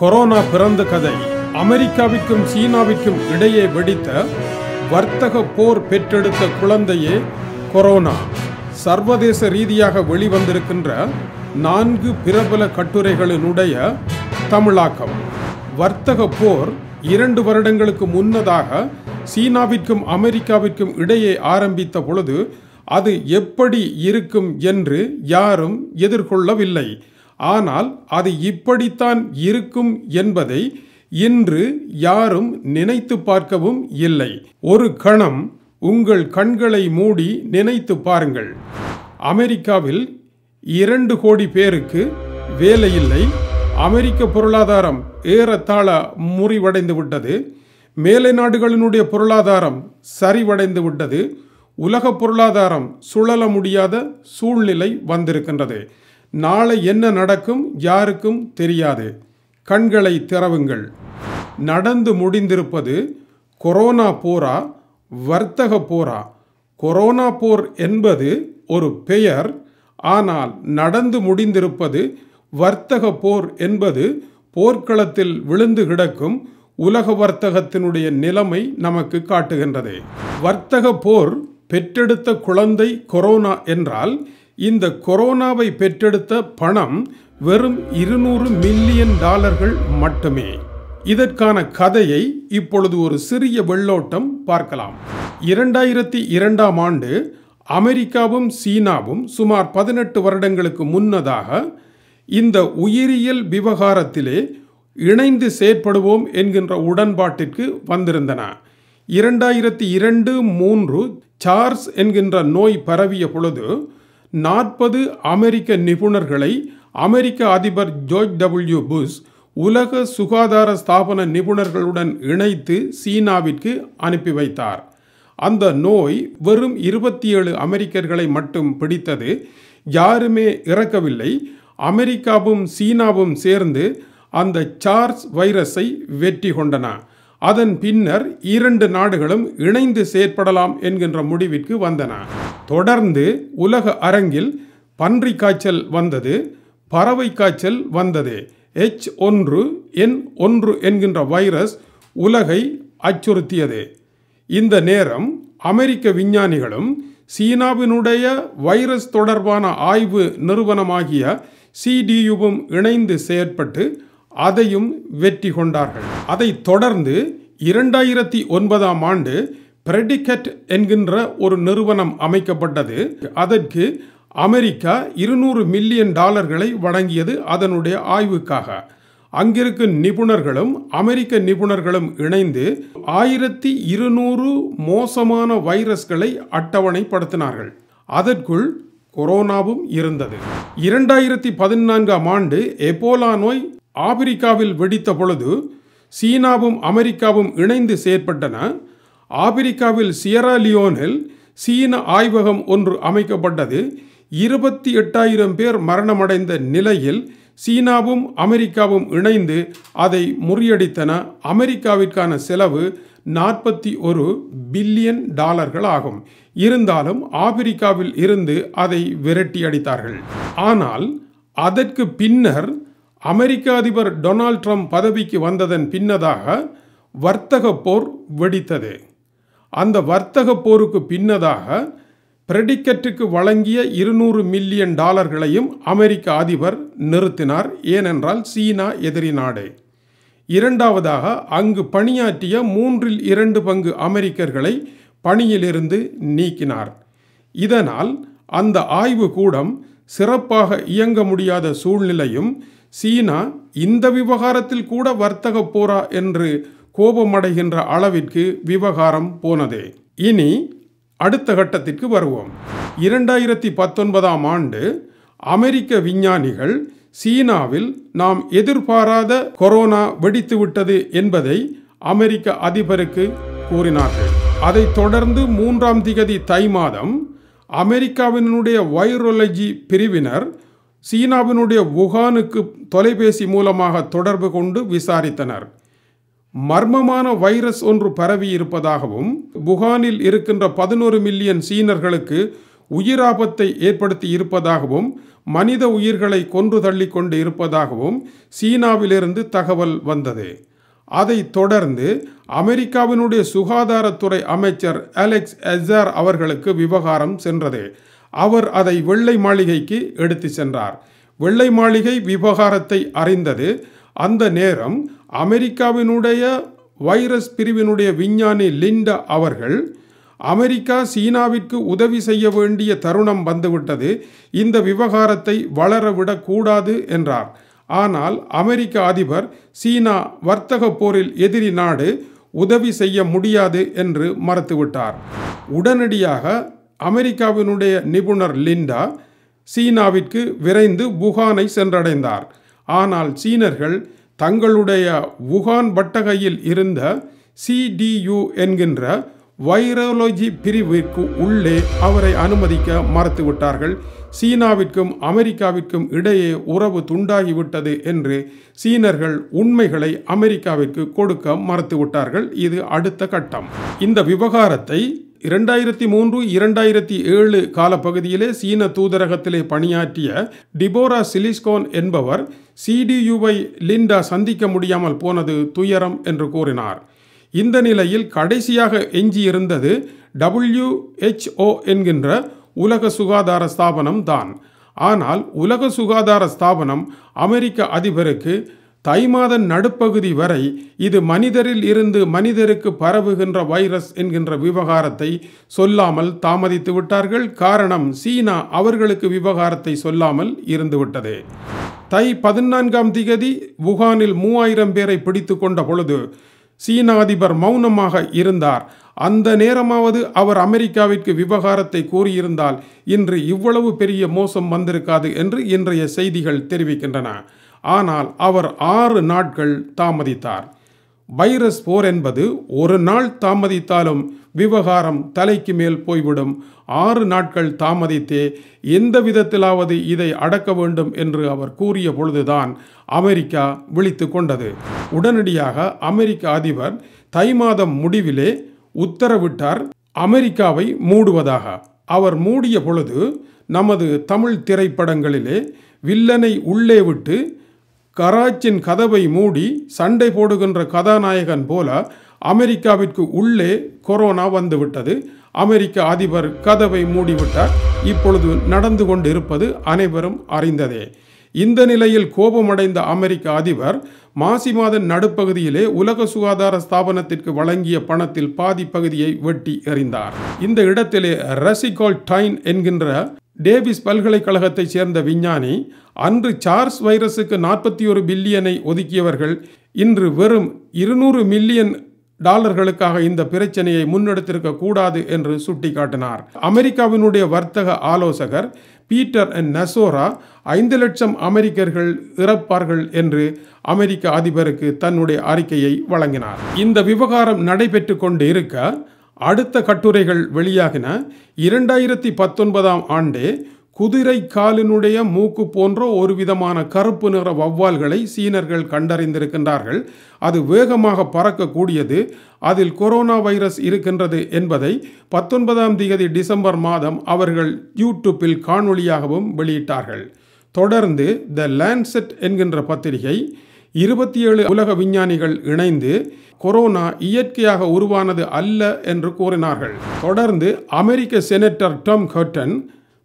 corona பிறந்த கதை அமெரிக்காவிற்கும் சீனாவிற்கும் இடையே வெடித்த வர்த்தக போர் பெற்றெடுத்த குழந்தையே கொரோனா சர்வதேச ரீதியாக வெளிவந்திருக்கின்ற நான்கு பிரபல கட்டுரைகளினுடைய தமிழாக்கம் வர்த்தக போர் இரண்டு வருடங்களுக்கு முன்னதாக சீனாவிற்கும் அமெரிக்காவிற்கும் இடையே ஆரம்பித்த பொழுது அது எப்படி இருக்கும் என்று யாரும் எதிர்கொள்ளவில்லை ஆனால் அது இப்படித்தான் இருக்கும் என்பதை இன்று யாரும் நினைத்து பார்க்கவும் இல்லை ஒரு கணம் உங்கள் கண்களை மூடி நினைத்து பாருங்கள் அமெரிக்காவில் இரண்டு கோடி பேருக்கு வேலையில்லை அமெரிக்க பொருளாதாரம் ஏறத்தாழ முறிவடைந்து விட்டது மேலை நாடுகளினுடைய பொருளாதாரம் சரிவடைந்து விட்டது உலக பொருளாதாரம் சுழல முடியாத சூழ்நிலை வந்திருக்கின்றது நாளை என்ன நடக்கும் யாருக்கும் தெரியாது கண்களை திறவுங்கள் நடந்து முடிந்திருப்பது கொரோனா போரா வர்த்தக போரா கொரோனா போர் என்பது ஒரு பெயர் ஆனால் நடந்து முடிந்திருப்பது வர்த்தக போர் என்பது போர்க்களத்தில் விழுந்து கிடக்கும் உலக வர்த்தகத்தினுடைய நிலைமை நமக்கு காட்டுகின்றது வர்த்தக போர் பெற்றெடுத்த குழந்தை கொரோனா என்றால் இந்த கொரோனாவை பெற்றெடுத்த பணம் வெறும் இருநூறு மில்லியன் டாலர்கள் மட்டுமே இதற்கான கதையை இப்பொழுது ஒரு சிறிய வெள்ளோட்டம் பார்க்கலாம் இரண்டாயிரத்தி இரண்டாம் ஆண்டு அமெரிக்காவும் சீனாவும் சுமார் பதினெட்டு வருடங்களுக்கு முன்னதாக இந்த உயிரியல் விவகாரத்திலே இணைந்து செயற்படுவோம் என்கின்ற உடன்பாட்டிற்கு வந்திருந்தன இரண்டாயிரத்தி இரண்டு மூன்று சார்ஸ் என்கின்ற நோய் பரவிய பொழுது நாற்பது அமெரிக்க நிபுணர்களை அமெரிக்க அதிபர் ஜோர்ஜ் டபிள்யூ புஷ் உலக சுகாதார ஸ்தாபன நிபுணர்களுடன் இணைத்து சீனாவிற்கு அனுப்பி வைத்தார் அந்த நோய் வெறும் இருபத்தி ஏழு அமெரிக்கர்களை மட்டும் பிடித்தது யாருமே இறக்கவில்லை அமெரிக்காவும் சீனாவும் சேர்ந்து அந்த சார்ஸ் வைரஸை வெற்றி கொண்டன அதன் பின்னர் இரண்டு நாடுகளும் இணைந்து செயற்படலாம் என்கின்ற முடிவிற்கு வந்தன தொடர்ந்து உலக அரங்கில் பன்றி காய்ச்சல் வந்தது பறவை காய்ச்சல் வந்தது எச் ஒன்று என் ஒன்று என்கின்ற வைரஸ் உலகை அச்சுறுத்தியது இந்த நேரம் அமெரிக்க விஞ்ஞானிகளும் சீனாவினுடைய வைரஸ் தொடர்பான ஆய்வு நிறுவனமாகிய சிடியுவும் இணைந்து செயற்பட்டு அதையும் வெற்றி கொண்டார்கள் அதை தொடர்ந்து இரண்டாயிரத்தி ஒன்பதாம் ஆண்டு பிரெடிகட் என்கின்ற ஒரு நிறுவனம் அமைக்கப்பட்டது அதற்கு அமெரிக்கா இருநூறு மில்லியன் டாலர்களை வழங்கியது அதனுடைய ஆய்வுக்காக அங்கிருக்கும் நிபுணர்களும் அமெரிக்க நிபுணர்களும் இணைந்து ஆயிரத்தி இருநூறு மோசமான வைரஸ்களை அட்டவணைப்படுத்தினார்கள் அதற்குள் கொரோனாவும் இருந்தது இரண்டாயிரத்தி பதினான்காம் ஆண்டு எபோலா நோய் ஆபிரிக்காவில் வெடித்த பொழுது சீனாவும் அமெரிக்காவும் இணைந்து செயற்பட்டன ஆப்பிரிக்காவில் சியரா லியோனில் சீன ஆய்வகம் ஒன்று அமைக்கப்பட்டது இருபத்தி எட்டாயிரம் பேர் மரணமடைந்த நிலையில் சீனாவும் அமெரிக்காவும் இணைந்து அதை முறியடித்தன அமெரிக்காவிற்கான செலவு நாற்பத்தி ஒரு பில்லியன் டாலர்கள் ஆகும் இருந்தாலும் ஆப்பிரிக்காவில் இருந்து அதை விரட்டியடித்தார்கள் ஆனால் அதற்கு பின்னர் அமெரிக்க அதிபர் டொனால்ட் ட்ரம்ப் பதவிக்கு வந்ததன் பின்னதாக வர்த்தக போர் வெடித்தது அந்த வர்த்தக போருக்கு பின்னதாக பிரெடிக்கட்டுக்கு வழங்கிய இருநூறு மில்லியன் டாலர்களையும் அமெரிக்க அதிபர் நிறுத்தினார் ஏனென்றால் சீனா எதிரி நாடு இரண்டாவதாக அங்கு பணியாற்றிய மூன்றில் இரண்டு பங்கு அமெரிக்கர்களை பணியிலிருந்து நீக்கினார் இதனால் அந்த ஆய்வு கூடம் சிறப்பாக இயங்க முடியாத சூழ்நிலையும் சீனா இந்த விவகாரத்தில் கூட வர்த்தக போரா என்று கோபமடைகின்ற அளவிற்கு விவகாரம் போனது இனி அடுத்த கட்டத்திற்கு வருவோம் இரண்டாயிரத்தி பத்தொன்பதாம் ஆண்டு அமெரிக்க விஞ்ஞானிகள் சீனாவில் நாம் எதிர்பாராத கொரோனா வெடித்துவிட்டது என்பதை அமெரிக்க அதிபருக்கு கூறினார்கள் அதைத் தொடர்ந்து மூன்றாம் திகதி தை மாதம் அமெரிக்காவினுடைய வைரோலஜி பிரிவினர் சீனாவினுடைய வுகானுக்கு தொலைபேசி மூலமாக தொடர்பு கொண்டு விசாரித்தனர் மர்மமான வைரஸ் ஒன்று பரவி இருப்பதாகவும் வுகானில் இருக்கின்ற பதினோரு மில்லியன் சீனர்களுக்கு உயிராபத்தை ஏற்படுத்தி இருப்பதாகவும் மனித உயிர்களை கொன்று தள்ளி கொண்டு இருப்பதாகவும் சீனாவிலிருந்து தகவல் வந்தது அதை தொடர்ந்து அமெரிக்காவினுடைய சுகாதாரத்துறை அமைச்சர் அலெக்ஸ் எஸ்ஆர் அவர்களுக்கு விவகாரம் சென்றது அவர் அதை வெள்ளை மாளிகைக்கு எடுத்து சென்றார் வெள்ளை மாளிகை விவகாரத்தை அறிந்தது அந்த நேரம் அமெரிக்காவினுடைய வைரஸ் பிரிவினுடைய விஞ்ஞானி லிண்டா அவர்கள் அமெரிக்கா சீனாவிற்கு உதவி செய்ய வேண்டிய தருணம் வந்துவிட்டது இந்த விவகாரத்தை வளரவிடக்கூடாது என்றார் ஆனால் அமெரிக்க அதிபர் சீனா வர்த்தக போரில் எதிரி நாடு உதவி செய்ய முடியாது என்று மறுத்துவிட்டார் உடனடியாக அமெரிக்காவினுடைய நிபுணர் லிண்டா சீனாவிற்கு விரைந்து புகானை சென்றடைந்தார் ஆனால் சீனர்கள் தங்களுடைய வுகான் வட்டகையில் இருந்த சிடியு என்கின்ற வைரலஜி பிரிவிற்கு உள்ளே அவரை அனுமதிக்க மறுத்துவிட்டார்கள் சீனாவிற்கும் அமெரிக்காவிற்கும் இடையே உறவு துண்டாகிவிட்டது என்று சீனர்கள் உண்மைகளை அமெரிக்காவிற்கு கொடுக்க மறுத்துவிட்டார்கள் இது அடுத்த கட்டம் இந்த விவகாரத்தை இரண்டாயிரத்தி மூன்று இரண்டாயிரத்தி ஏழு காலப்பகுதியிலே சீன தூதரகத்திலே பணியாற்றிய டிபோரா சிலிஸ்கோன் என்பவர் சிடியுவை லிண்டா சந்திக்க முடியாமல் போனது துயரம் என்று கூறினார் இந்த நிலையில் கடைசியாக எஞ்சியிருந்தது டபிள்யூஹெச்ஓ என்கின்ற உலக சுகாதார ஸ்தாபனம் தான் ஆனால் உலக சுகாதார ஸ்தாபனம் அமெரிக்க அதிபருக்கு தை மாத நடுப்பகுதி வரை இது மனிதரில் இருந்து மனிதருக்கு பரவுகின்ற வைரஸ் என்கின்ற விவகாரத்தை சொல்லாமல் தாமதித்து விட்டார்கள் காரணம் சீனா அவர்களுக்கு விவகாரத்தை சொல்லாமல் இருந்துவிட்டது தை பதினான்காம் திகதி வுகானில் மூவாயிரம் பேரை பிடித்து கொண்ட பொழுது சீன அதிபர் மௌனமாக இருந்தார் அந்த நேரமாவது அவர் அமெரிக்காவிற்கு விவகாரத்தை கூறியிருந்தால் இன்று இவ்வளவு பெரிய மோசம் வந்திருக்காது என்று இன்றைய செய்திகள் தெரிவிக்கின்றன ஆனால் அவர் ஆறு நாட்கள் தாமதித்தார் வைரஸ் போர் என்பது ஒரு நாள் தாமதித்தாலும் விவகாரம் தலைக்கு மேல் போய்விடும் ஆறு நாட்கள் தாமதித்தே எந்த விதத்திலாவது இதை அடக்க வேண்டும் என்று அவர் கூறிய பொழுதுதான் அமெரிக்கா விழித்து கொண்டது உடனடியாக அமெரிக்க அதிபர் தை மாதம் முடிவிலே உத்தரவிட்டார் அமெரிக்காவை மூடுவதாக அவர் மூடிய பொழுது நமது தமிழ் திரைப்படங்களிலே வில்லனை உள்ளே விட்டு கராச்சின் கதவை மூடி சண்டை போடுகின்ற கதாநாயகன் போல அமெரிக்காவிற்கு உள்ளே கொரோனா வந்துவிட்டது அமெரிக்க அதிபர் கதவை மூடிவிட்டார் இப்பொழுது நடந்து கொண்டிருப்பது அனைவரும் அறிந்ததே இந்த நிலையில் கோபமடைந்த அமெரிக்க அதிபர் மாசி மாத நடுப்பகுதியிலே உலக சுகாதார ஸ்தாபனத்திற்கு வழங்கிய பணத்தில் பாதி பகுதியை வெட்டி எறிந்தார் இந்த இடத்திலே ரசிகோல் டைன் என்கின்ற டேவிஸ் பல்கலைக்கழகத்தைச் சேர்ந்த விஞ்ஞானி அன்று சார்ஸ் வைரஸுக்கு நாற்பத்தி ஒரு பில்லியனை ஒதுக்கியவர்கள் இன்று வெறும் இருநூறு மில்லியன் டாலர்களுக்காக இந்த பிரச்சனையை முன்னெடுத்திருக்க கூடாது என்று சுட்டிக்காட்டினார் அமெரிக்காவினுடைய வர்த்தக ஆலோசகர் பீட்டர் அண்ட் நசோரா ஐந்து லட்சம் அமெரிக்கர்கள் இறப்பார்கள் என்று அமெரிக்க அதிபருக்கு தன்னுடைய அறிக்கையை வழங்கினார் இந்த விவகாரம் நடைபெற்று கொண்டு இருக்க அடுத்த கட்டுரைகள் வெளியாகின இரண்டாயிரத்தி பத்தொன்பதாம் ஆண்டே குதிரை காலினுடைய மூக்கு போன்ற ஒரு விதமான கருப்பு நிற வௌவால்களை சீனர்கள் கண்டறிந்திருக்கின்றார்கள் அது வேகமாக பறக்கக்கூடியது அதில் கொரோனா வைரஸ் இருக்கின்றது என்பதை பத்தொன்பதாம் தேதி டிசம்பர் மாதம் அவர்கள் யூடியூப்பில் காணொளியாகவும் வெளியிட்டார்கள் தொடர்ந்து த லேண்ட்செட் என்கின்ற பத்திரிகை இருபத்தி ஏழு உலக விஞ்ஞானிகள் இணைந்து கொரோனா இயற்கையாக உருவானது அல்ல என்று கூறினார்கள் தொடர்ந்து அமெரிக்க செனட்டர் டம் கர்டன்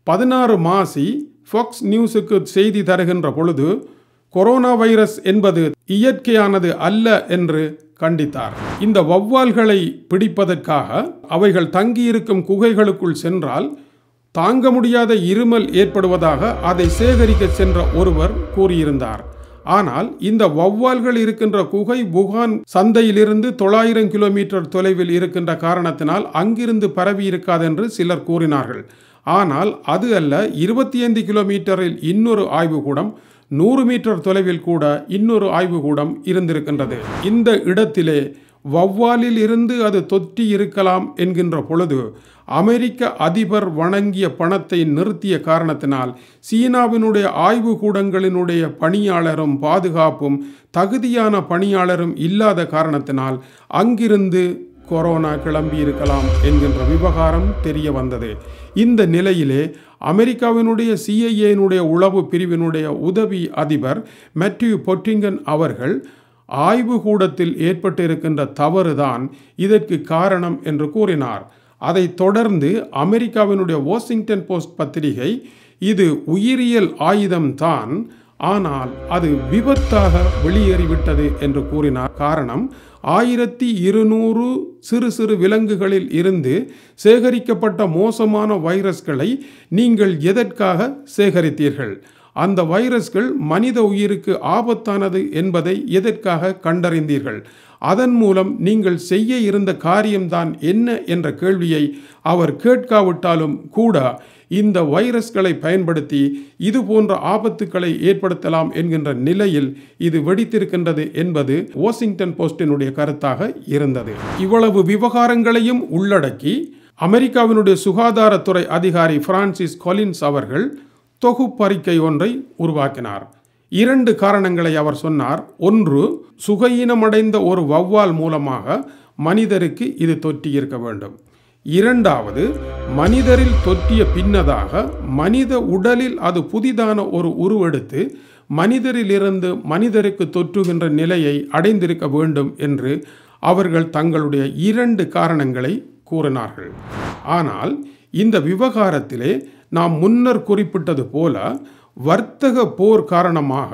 பதினாறு மாசி ஃபாக்ஸ் நியூஸுக்கு செய்தி தருகின்ற பொழுது கொரோனா வைரஸ் என்பது இயற்கையானது அல்ல என்று கண்டித்தார் இந்த வௌவால்களை பிடிப்பதற்காக அவைகள் தங்கியிருக்கும் குகைகளுக்குள் சென்றால் தாங்க முடியாத இருமல் ஏற்படுவதாக அதை சேகரிக்க சென்ற ஒருவர் கூறியிருந்தார் ஆனால் இந்த வௌவால்கள் இருக்கின்ற குகை புகான் சந்தையிலிருந்து தொள்ளாயிரம் கிலோமீட்டர் தொலைவில் இருக்கின்ற காரணத்தினால் அங்கிருந்து பரவி இருக்காது என்று சிலர் கூறினார்கள் ஆனால் அது அல்ல இருபத்தி ஐந்து கிலோமீட்டரில் இன்னொரு ஆய்வுக்கூடம் நூறு மீட்டர் தொலைவில் கூட இன்னொரு ஆய்வுக்கூடம் இருந்திருக்கின்றது இந்த இடத்திலே வவ்வாலில் இருந்து அது தொற்றி இருக்கலாம் என்கின்ற பொழுது அமெரிக்க அதிபர் வணங்கிய பணத்தை நிறுத்திய காரணத்தினால் சீனாவினுடைய ஆய்வு கூடங்களினுடைய பணியாளரும் பாதுகாப்பும் தகுதியான பணியாளரும் இல்லாத காரணத்தினால் அங்கிருந்து கொரோனா கிளம்பியிருக்கலாம் என்கின்ற விவகாரம் தெரிய வந்தது இந்த நிலையிலே அமெரிக்காவினுடைய சிஐஏனுடைய உளவு பிரிவினுடைய உதவி அதிபர் மேத்யூ பொட்டிங்கன் அவர்கள் ஆய்வு கூடத்தில் ஏற்பட்டிருக்கின்ற தவறுதான் இதற்கு காரணம் என்று கூறினார் அதைத் தொடர்ந்து அமெரிக்காவினுடைய வாஷிங்டன் போஸ்ட் பத்திரிகை இது உயிரியல் ஆயுதம்தான் ஆனால் அது விபத்தாக வெளியேறிவிட்டது என்று கூறினார் காரணம் ஆயிரத்தி இருநூறு சிறு சிறு விலங்குகளில் இருந்து சேகரிக்கப்பட்ட மோசமான வைரஸ்களை நீங்கள் எதற்காக சேகரித்தீர்கள் அந்த வைரஸ்கள் மனித உயிருக்கு ஆபத்தானது என்பதை எதற்காக கண்டறிந்தீர்கள் அதன் மூலம் நீங்கள் செய்ய இருந்த காரியம்தான் என்ன என்ற கேள்வியை அவர் கேட்காவிட்டாலும் கூட இந்த வைரஸ்களை பயன்படுத்தி இது போன்ற ஆபத்துக்களை ஏற்படுத்தலாம் என்கின்ற நிலையில் இது வெடித்திருக்கின்றது என்பது வாஷிங்டன் போஸ்டினுடைய கருத்தாக இருந்தது இவ்வளவு விவகாரங்களையும் உள்ளடக்கி அமெரிக்காவினுடைய சுகாதாரத்துறை அதிகாரி பிரான்சிஸ் கொலின்ஸ் அவர்கள் தொகுப்பறிக்கை ஒன்றை உருவாக்கினார் இரண்டு காரணங்களை அவர் சொன்னார் ஒன்று சுகையினமடைந்த ஒரு வௌவால் மூலமாக மனிதருக்கு இது தொற்றியிருக்க வேண்டும் இரண்டாவது மனிதரில் தொற்றிய பின்னதாக மனித உடலில் அது புதிதான ஒரு உருவெடுத்து மனிதரிலிருந்து மனிதருக்கு தொற்றுகின்ற நிலையை அடைந்திருக்க வேண்டும் என்று அவர்கள் தங்களுடைய இரண்டு காரணங்களை கூறினார்கள் ஆனால் இந்த விவகாரத்திலே நாம் முன்னர் குறிப்பிட்டது போல வர்த்தக போர் காரணமாக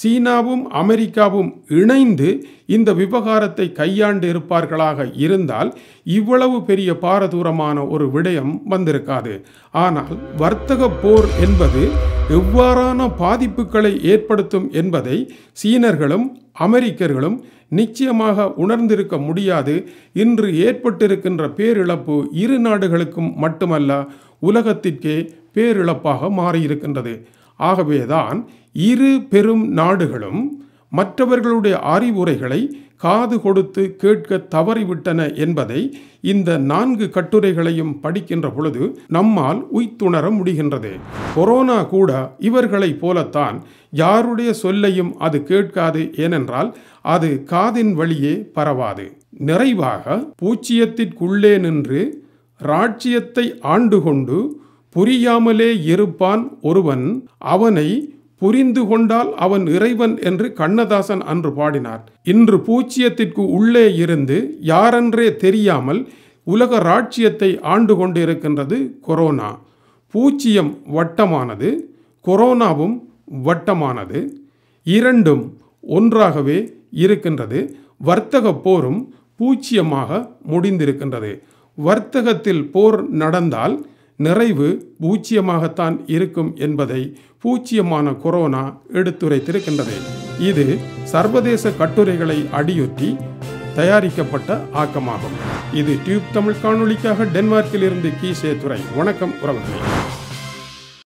சீனாவும் அமெரிக்காவும் இணைந்து இந்த விவகாரத்தை கையாண்டு இருப்பார்களாக இருந்தால் இவ்வளவு பெரிய பாரதூரமான ஒரு விடயம் வந்திருக்காது ஆனால் வர்த்தக போர் என்பது எவ்வாறான பாதிப்புகளை ஏற்படுத்தும் என்பதை சீனர்களும் அமெரிக்கர்களும் நிச்சயமாக உணர்ந்திருக்க முடியாது இன்று ஏற்பட்டிருக்கின்ற பேரிழப்பு இரு நாடுகளுக்கும் மட்டுமல்ல உலகத்திற்கே பேரிழப்பாக மாறியிருக்கின்றது ஆகவேதான் இரு பெரும் நாடுகளும் மற்றவர்களுடைய அறிவுரைகளை காது கொடுத்து கேட்க தவறிவிட்டன என்பதை இந்த நான்கு கட்டுரைகளையும் படிக்கின்ற பொழுது நம்மால் உய்த்துணர முடிகின்றது கொரோனா கூட இவர்களைப் போலத்தான் யாருடைய சொல்லையும் அது கேட்காது ஏனென்றால் அது காதின் வழியே பரவாது நிறைவாக பூச்சியத்திற்குள்ளே நின்று ராட்சியத்தை ஆண்டு கொண்டு புரியாமலே இருப்பான் ஒருவன் அவனை புரிந்து கொண்டால் அவன் இறைவன் என்று கண்ணதாசன் அன்று பாடினார் இன்று பூச்சியத்திற்கு உள்ளே இருந்து யாரென்றே தெரியாமல் உலக ராட்சியத்தை ஆண்டு கொண்டிருக்கின்றது கொரோனா பூச்சியம் வட்டமானது கொரோனாவும் வட்டமானது இரண்டும் ஒன்றாகவே இருக்கின்றது வர்த்தக போரும் பூச்சியமாக முடிந்திருக்கின்றது வர்த்தகத்தில் போர் நடந்தால் நிறைவு பூச்சியமாகத்தான் இருக்கும் என்பதை பூச்சியமான கொரோனா எடுத்துரைத்திருக்கின்றது இது சர்வதேச கட்டுரைகளை அடியொற்றி தயாரிக்கப்பட்ட ஆக்கமாகும் இது டியூப் தமிழ் காணொலிக்காக இருந்து கீசே துறை வணக்கம் உறவுகளை